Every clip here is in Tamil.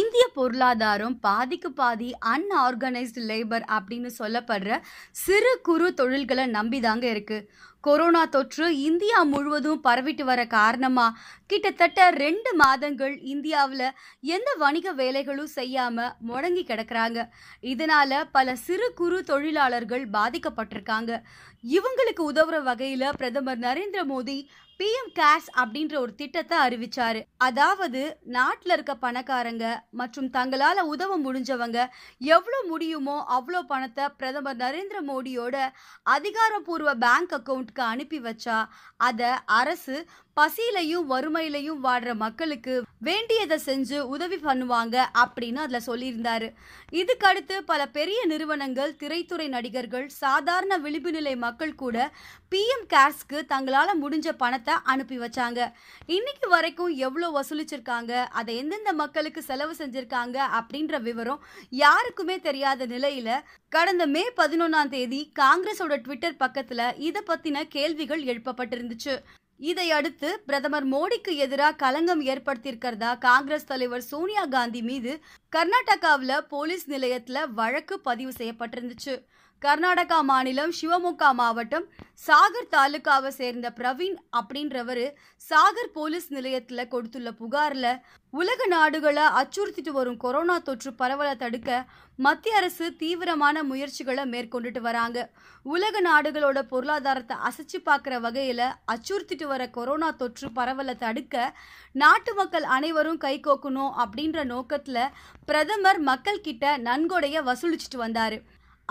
இந்திய பொருளாதாரம் பாதிக்கு பாதி அன்ஆர்கனைஸ்டு லேபர் அப்படின்னு சொல்லப்படுற சிறு குறு தொழில்களை நம்பிதாங்க இருக்குது கொரோனா தொற்று இந்தியா முழுவதும் பரவிட்டு வர காரணமா கிட்டத்தட்ட ரெண்டு மாதங்கள் இந்தியாவில் எந்த வணிக வேலைகளும் செய்யாம முடங்கி கிடக்குறாங்க இதனால பல சிறு குறு தொழிலாளர்கள் பாதிக்கப்பட்டிருக்காங்க இவங்களுக்கு உதவுற வகையில பிரதமர் நரேந்திர மோடி பிஎம் கேஷ் அப்படின்ற ஒரு திட்டத்தை அறிவிச்சாரு அதாவது நாட்டில் இருக்க பணக்காரங்க மற்றும் தங்களால் உதவ முடிஞ்சவங்க எவ்வளோ முடியுமோ அவ்வளோ பணத்தை பிரதமர் நரேந்திர மோடியோட அதிகாரப்பூர்வ பேங்க் அக்கௌண்ட் நாட்டுக்கு அனுப்பி வச்சா அதை அரசு பசியிலையும் வறுமையிலையும் வாடுற மக்களுக்கு வேண்டியதை செஞ்சு உதவி பண்ணுவாங்க அப்படின்னு அதில் சொல்லியிருந்தாரு இதுக்கடுத்து பல பெரிய நிறுவனங்கள் திரைத்துறை நடிகர்கள் சாதாரண விளிம்பு நிலை மக்கள் கூட பிஎம் கேர்ஸ்க்கு தங்களால் முடிஞ்ச பணத்தை அனுப்பி வச்சாங்க இன்னைக்கு வரைக்கும் எவ்வளோ வசூலிச்சிருக்காங்க அதை எந்தெந்த மக்களுக்கு செலவு செஞ்சிருக்காங்க அப்படின்ற விவரம் யாருக்குமே தெரியாத நிலையில கடந்த மே பதினொன்றாம் தேதி காங்கிரஸோட ட்விட்டர் பக்கத்தில் இதை பற்றின தொடர்பான கேள்விகள் எழுப்பப்பட்டிருந்துச்சு இதையடுத்து பிரதமர் மோடிக்கு எதிராக களங்கம் ஏற்படுத்தியிருக்கிறதா காங்கிரஸ் தலைவர் சோனியா காந்தி மீது கர்நாடகாவில் போலீஸ் நிலையத்தில் வழக்கு பதிவு செய்யப்பட்டிருந்துச்சு கர்நாடகா மாநிலம் சிவமுகா மாவட்டம் சாகர் தாலுக்காவை சேர்ந்த பிரவீன் அப்படின்றவர் சாகர் போலீஸ் நிலையத்தில் கொடுத்துள்ள புகாரில் உலக நாடுகளை அச்சுறுத்திட்டு வரும் கொரோனா தொற்று பரவலை தடுக்க மத்திய அரசு தீவிரமான முயற்சிகளை மேற்கொண்டுட்டு வராங்க உலக நாடுகளோட பொருளாதாரத்தை அசைச்சு பார்க்குற வகையில் அச்சுறுத்திட்டு வர கொரோனா தொற்று பரவலை தடுக்க நாட்டு மக்கள் அனைவரும் கை கோக்கணும் அப்படின்ற நோக்கத்தில் பிரதமர் மக்கள்கிட்ட நன்கொடையை நன்கொடைய வசூலிச்சுட்டு வந்தார்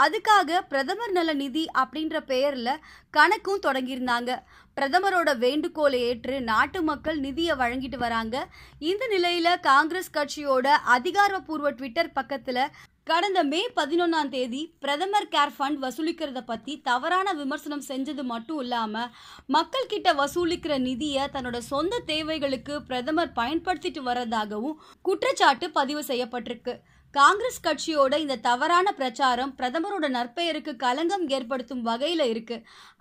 அதுக்காக பிரதமர் நல நிதி அப்படின்ற பெயரில் கணக்கும் தொடங்கியிருந்தாங்க பிரதமரோட வேண்டுகோளை ஏற்று நாட்டு மக்கள் நிதியை வழங்கிட்டு வராங்க இந்த நிலையில காங்கிரஸ் கட்சியோட அதிகாரப்பூர்வ ட்விட்டர் பக்கத்துல கடந்த மே பதினொன்னாம் தேதி பிரதமர் கேர் ஃபண்ட் வசூலிக்கிறத பற்றி தவறான விமர்சனம் செஞ்சது மட்டும் இல்லாமல் மக்கள்கிட்ட வசூலிக்கிற நிதியை தன்னோட சொந்த தேவைகளுக்கு பிரதமர் பயன்படுத்திட்டு வர்றதாகவும் குற்றச்சாட்டு பதிவு செய்யப்பட்டிருக்கு காங்கிரஸ் கட்சியோட இந்த தவறான பிரச்சாரம் பிரதமரோட நற்பெயருக்கு களங்கம் ஏற்படுத்தும் வகையில் இருக்கு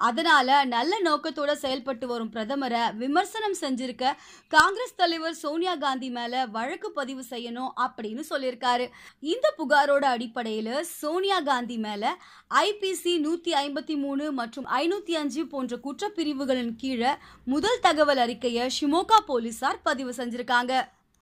அதனால நல்ல நோக்கத்தோட செயல்பட்டு வரும் பிரதமரை விமர்சனம் செஞ்சிருக்க காங்கிரஸ் தலைவர் சோனியா காந்தி மேல வழக்கு பதிவு செய்யணும் அப்படின்னு சொல்லியிருக்காரு இந்த புகாரோட அடிப்படையில் சோனியா காந்தி மேல ஐபிசி நூத்தி ஐம்பத்தி மூணு மற்றும் ஐநூத்தி அஞ்சு போன்ற குற்றப்பிரிவுகளின் கீழே முதல் தகவல் அறிக்கையை ஷிமோகா போலீசார் பதிவு செஞ்சிருக்காங்க